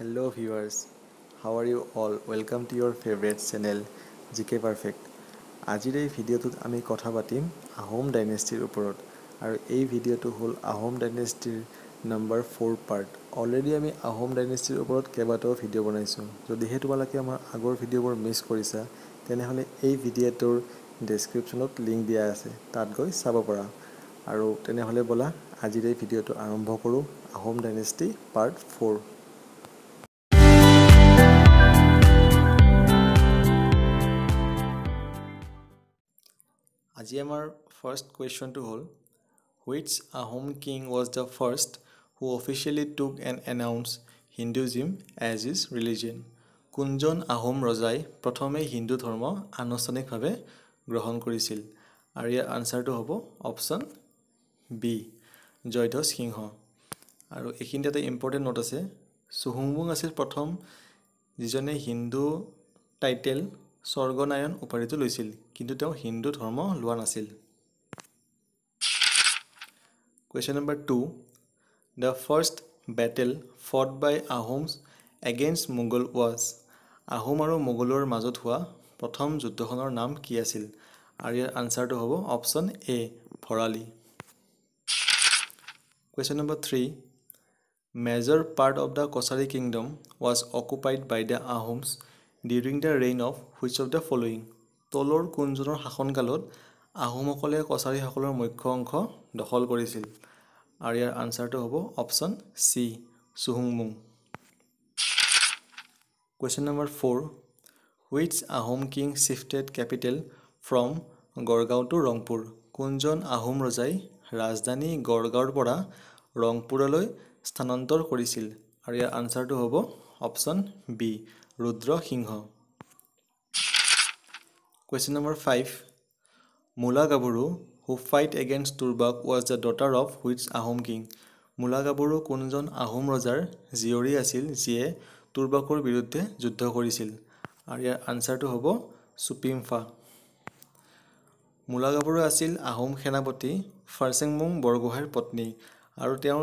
hello' viewers how are you all welcome to your favourite channel G K perfect আজিৰ এই ভিডিঅ'টোত আমি কথা পাতিম আহোম ডাইনেষ্টিৰ ওপৰত আৰু এই ভিডিঅ'টো হ'ল আহোম ডাইনেষ্টিৰ নম্বৰ ফ'ৰ পাৰ্ট অলৰেডি আমি আহোম ডাইনেষ্টিৰ ওপৰত কেইবাটাও ভিডিঅ' বনাইছোঁ যদিহে তোমালোকে আমাৰ আগৰ ভিডিঅ'বোৰ মিছ কৰিছা তেনেহ'লে এই ভিডিঅ'টোৰ ডেছক্ৰিপশ্যনত লিংক দিয়া আছে তাত গৈ চাব পাৰা আৰু তেনেহ'লে ব'লা আজিৰ এই ভিডিঅ'টো আৰম্ভ কৰোঁ আহোম ডাইনেষ্টি পাৰ্ট ফ'ৰ আজি আমাৰ ফাৰ্ষ্ট কুৱেশ্যনটো হ'ল which Ahom king was the first who officially took and announce Hinduism as is religion কোনজন আহোম ৰজাই প্ৰথমে হিন্দু ধৰ্ম আনুষ্ঠানিকভাৱে গ্ৰহণ কৰিছিল আৰু ইয়াৰ আনচাৰটো হ'ব অপশ্যন বি জয়ধ্বজ সিংহ আৰু এইখিনিতে এটা ইম্পৰ্টেণ্ট নোট আছে চুহুংবুং আছিল প্ৰথম যিজনে হিন্দু টাইটেল স্বৰ্গনায়ন উপাধিটো লৈছিল কিন্তু তেওঁ হিন্দু ধৰ্ম লোৱা নাছিল question number two the first battle fought by Ahoms against Mughal was Ahom আৰু মোগলৰ মাজত হোৱা প্ৰথম যুদ্ধখনৰ নাম কি আছিল আৰু ইয়াৰ আনচাৰটো হ'ব option A Bhorali question number three major part of the Kachari kingdom was occupied by the Ahoms during the reign of which of the following তলৰ কোনজনৰ শাসনকালত আহোমসকলে কছাৰীসকলৰ মুখ্য অংশ দখল কৰিছিল আৰু ইয়াৰ আনচাৰটো হ'ব অপশ্যন চি চুহুংমুং question number four which Ahom king shifted capital from Garhgaon to Rangpur কোনজন আহোম ৰজাই ৰাজধানী গড়গাঁৱৰ পৰা ৰংপুৰলৈ স্থানান্তৰ কৰিছিল আৰু ইয়াৰ আনচাৰটো হ'ব option B Rudra Singha question number five Mula Gabharu who fought against Turbak was the daughter of which Ahom king Mula Gabharu কোনজন আহোম ৰজাৰ জীয়ৰী আছিল যিয়ে টুৰবাকৰ বিৰুদ্ধে যুদ্ধ কৰিছিল আৰু ইয়াৰ আনচাৰটো হ'ব চুপিমফা মোলা গাবৰু আছিল আহোম সেনাপতি ফাৰ্চেংমুং বৰগোহাঁইৰ পত্নী আৰু তেওঁ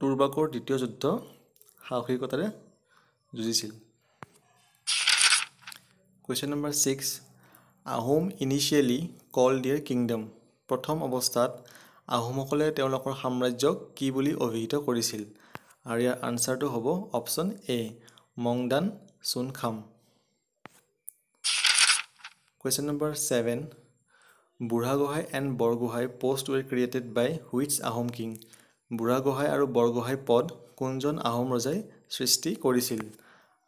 টুৰবাকৰ দ্বিতীয় যুদ্ধ সাহসিকতাৰে যুঁজিছিল question number six Ahom initially call their kingdom প্ৰথম অৱস্থাত আহোমসকলে তেওঁলোকৰ সাম্ৰাজ্যক কি বুলি অভিহিত কৰিছিল আৰু ইয়াৰ আনচাৰটো হ'ব option A Mongdun Kham question number seven Burhagohain and Borgohain post were created by which Ahom king Burhagohain আৰু বৰগোহাঁই পদ কোনজন আহোম ৰজাই সৃষ্টি কৰিছিল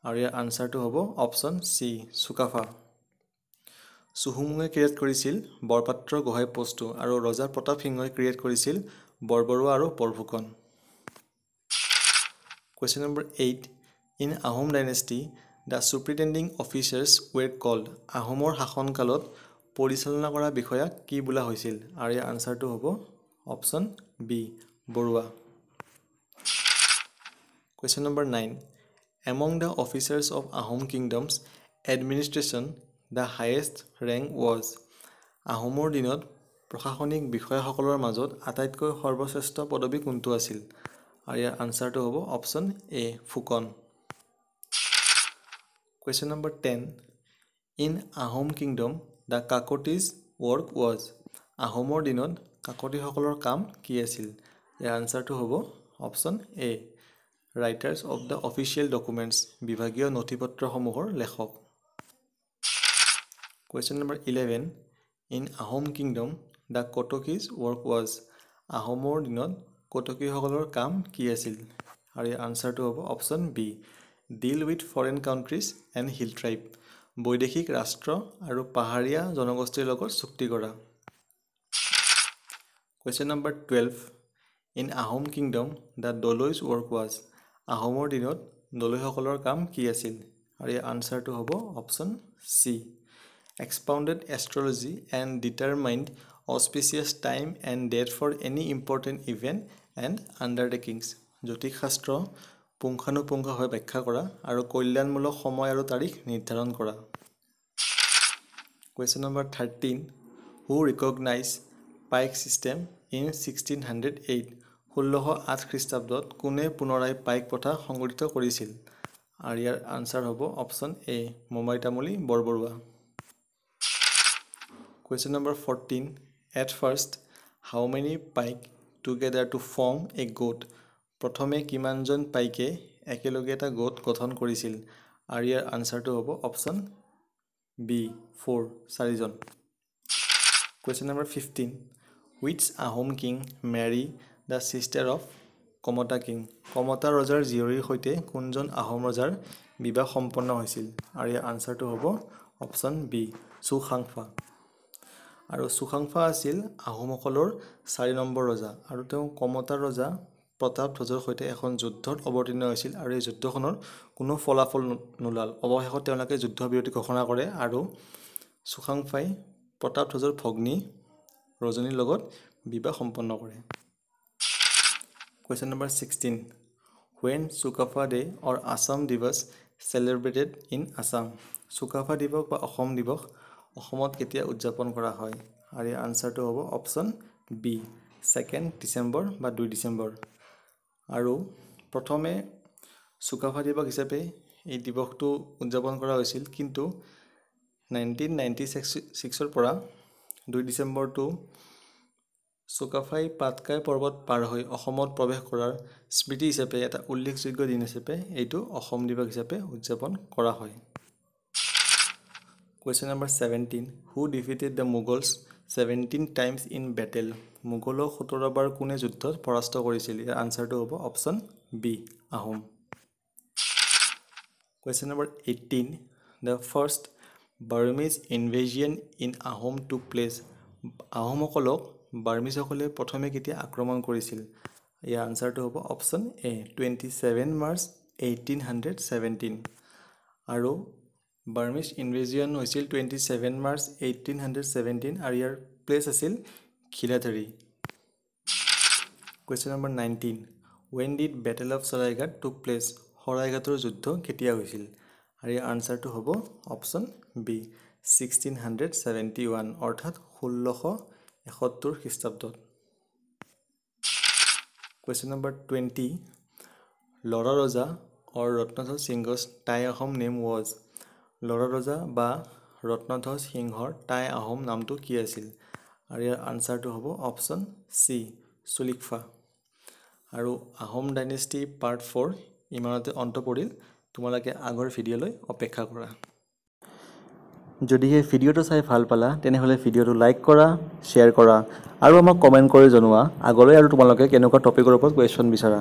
আৰু ইয়াৰ আনচাৰটো হ'ব অপশ্যন চি চুকাফা চুহুমুঙে ক্ৰিয়েট কৰিছিল বৰপাত্ৰ গোহাঁই পষ্টু আৰু ৰজা প্ৰতাপ সিংহই ক্ৰিয়েট কৰিছিল বৰবৰুৱা আৰু Borphukan question number eight in Ahom dynasty the superintending officers were called আহোমৰ শাসনকালত পৰিচালনা কৰা বিষয়াক কি বোলা হৈছিল আৰু ইয়াৰ আনচাৰটো হ'ব option B Barua question number nine among the officers of Ahom kingdom's administration the highest rank was আহোমৰ দিনত প্ৰশাসনিক বিষয়াসকলৰ মাজত আটাইতকৈ সৰ্বশ্ৰেষ্ঠ পদবী কোনটো আছিল আৰু ইয়াৰ আনচাৰটো হ'ব option A Phukan question number ten in Ahom kingdom the Kakotis work was আহোমৰ দিনত কাকতিসকলৰ কাম কি আছিল ইয়াৰ আনচাৰটো হ'ব option A writers of the official documents বিভাগীয় নথি পত্ৰসমূহৰ লেখক question number eleven in Ahom kingdom the Katakis work was আহোমৰ দিনত কটকীসকলৰ কাম কি আছিল আৰু ইয়াৰ আনচাৰটো হ'ব option B deal with foreign countries and hill tribe বৈদেশিক ৰাষ্ট্ৰ আৰু পাহাৰীয়া জনগোষ্ঠীৰ লগত চুক্তি কৰা question number twelve in Ahom kingdom the Dolois work was আহোমৰ দিনত দলৈসকলৰ কাম কি আছিল আৰু ইয়াৰ আনচাৰটো হ'ব option C expounded astrology and determined auspicious time and date for any important event and undertakings জ্যোতিষ শাস্ত্ৰ পুংখানুপুংখভাৱে ব্যাখ্যা কৰা আৰু কল্যাণমূলক সময় আৰু তাৰিখ নিৰ্ধাৰণ কৰা question number thirteen who recognise Paik system in sixteen hundred eight ষোল্লশ আঠ খ্ৰীষ্টাব্দত কোনে পুনৰাই পাইক প্ৰথা সংগঠিত কৰিছিল আৰু ইয়াৰ আনচাৰ হ'ব option A Momai Tamuli Borbarua question number fourteen at first how many Paik together to form a got প্ৰথমে কিমানজন পাইকে একেলগে এটা গোট গঠন কৰিছিল আৰু ইয়াৰ আনচাৰটো হ'ব অপশ্যন বি ফ'ৰ চাৰিজন question number fifteen with Ahom king married the sister of Kamata king Kamata ৰজাৰ জীয়ৰীৰ সৈতে কোনজন আহোম ৰজাৰ বিবাহ সম্পন্ন হৈছিল আৰু ইয়াৰ আনচাৰটো হ'ব অপশ্যন বি চুখাংফা আৰু চুখাংফা আছিল আহোমসকলৰ চাৰি নম্বৰ ৰজা আৰু তেওঁ কমতা ৰজা প্ৰতাপ ধ্বজৰ সৈতে এখন যুদ্ধত অৱতীৰ্ণ হৈছিল আৰু এই যুদ্ধখনৰ কোনো ফলাফল নোলাল অৱশেষত তেওঁলোকে যুদ্ধ বিৰতি ঘোষণা কৰে আৰু চুখাংফাই প্ৰতাপ ধ্বজৰ ভগ্নী ৰজনীৰ লগত বিবাহ সম্পন্ন কৰে question number 16 when sukafa day or assam divas celebrated in assam sukafa divas ba assam divas অসমত কেতিয়া উদযাপন কৰা হয় আৰু ইয়াৰ আনচাৰটো হ'ব অপশ্যন বি ছেকেণ্ড ডিচেম্বৰ বা দুই ডিচেম্বৰ আৰু প্ৰথমে চুকাফা দিৱস হিচাপে এই দিৱসটো উদযাপন কৰা হৈছিল কিন্তু নাইনটিন নাইণ্টি ছিক্স ছিক্সৰ পৰা দুই ডিচেম্বৰটো চুকাফাই পাটকাই পৰ্বত পাৰ হৈ অসমত প্ৰৱেশ কৰাৰ স্মৃতি হিচাপে এটা উল্লেখযোগ্য দিন হিচাপে এইটো অসম দিৱস হিচাপে উদযাপন কৰা হয় question number seventeen who defeated the Mughals seventeen times in battle মোগলক সোতৰবাৰ কোনে যুদ্ধত পৰাস্ত কৰিছিল ইয়াৰ আনচাৰটো হ'ব option B Ahom question number eighteen the first Burmese invasion in Ahom took place আহোমসকলক বাৰ্মিজসকলে প্ৰথমে কেতিয়া আক্ৰমণ কৰিছিল ইয়াৰ আনচাৰটো হ'ব option A twenty seven March eighteen hundred seventeen আৰু বাৰ্মিজ ইনভেজন হৈছিল twenty seven March eighteen hundred seventeen আৰু ইয়াৰ প্লেচ আছিল খিলাধাৰি question number nineteen when did battle of Saraighat took place শৰাইঘাটৰ যুদ্ধ কেতিয়া হৈছিল আৰু ইয়াৰ আনচাৰটো হ'ব option B sixteen hundred seventy one অৰ্থাৎ ষোল্লশ এসত্তৰ খ্ৰীষ্টাব্দত question number twenty Lora Raja or Ratnadhwaj Singha's Tai Ahom name was Lora Raja বা ৰত্নধ্বজ সিংহৰ টাই আহোম নামটো কি আছিল আৰু ইয়াৰ আনচাৰটো হ'ব অপশ্যন চি চুলিকফা আৰু আহোম ডাইনেষ্টি পাৰ্ট ফ'ৰ ইমানতে অন্ত পৰিল তোমালোকে আগৰ ভিডিঅ'লৈ অপেক্ষা কৰা যদিহে ভিডিঅ'টো চাই ভাল পালা তেনেহ'লে ভিডিঅ'টো লাইক কৰা শ্বেয়াৰ কৰা আৰু আমাক কমেণ্ট কৰি জনোৱা আগলৈ আৰু তোমালোকে কেনেকুৱা টপিকৰ ওপৰত কুৱেশ্যন বিচাৰা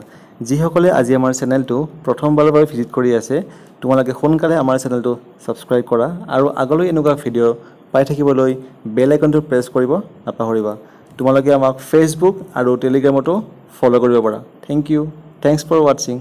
যিসকলে আজি আমাৰ চেনেলটো প্ৰথমবাৰৰ বাবে ভিজিট কৰি আছে তোমালোকে সোনকালে আমাৰ চেনেলটো ছাবস্ক্ৰাইব কৰা আৰু আগলৈ এনেকুৱা ভিডিঅ' পাই থাকিবলৈ বেল আইকনটো প্ৰেছ কৰিব নাপাহৰিবা তোমালোকে আমাক ফেচবুক আৰু টেলিগ্ৰামতো ফ'ল' কৰিব পাৰা থেংক ইউ থেংকছ ফৰ ৱাটছিং